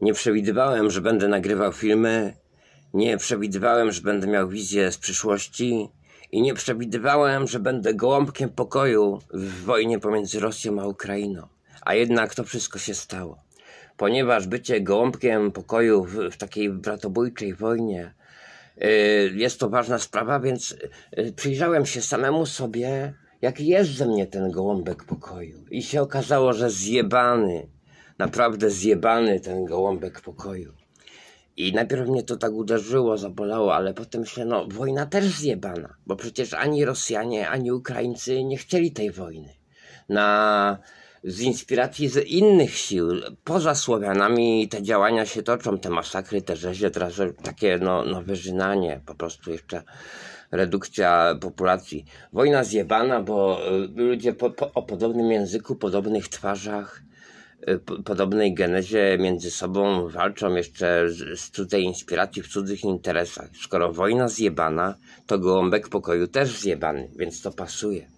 Nie przewidywałem, że będę nagrywał filmy, nie przewidywałem, że będę miał wizję z przyszłości i nie przewidywałem, że będę gołąbkiem pokoju w wojnie pomiędzy Rosją a Ukrainą. A jednak to wszystko się stało. Ponieważ bycie gołąbkiem pokoju w, w takiej bratobójczej wojnie yy, jest to ważna sprawa, więc yy, przyjrzałem się samemu sobie, jaki jest ze mnie ten gołąbek pokoju. I się okazało, że zjebany naprawdę zjebany ten gołąbek pokoju. I najpierw mnie to tak uderzyło, zabolało, ale potem myślę, no wojna też zjebana, bo przecież ani Rosjanie, ani Ukraińcy nie chcieli tej wojny. Na, z inspiracji z innych sił, poza Słowianami te działania się toczą, te masakry, te rzezie, teraz takie no, no wyżynanie, po prostu jeszcze redukcja populacji. Wojna zjebana, bo y, ludzie po, po, o podobnym języku, podobnych twarzach, Y, podobnej genezie między sobą walczą jeszcze z, z cudzej inspiracji, w cudzych interesach. Skoro wojna zjebana, to gołąbek pokoju też zjebany, więc to pasuje.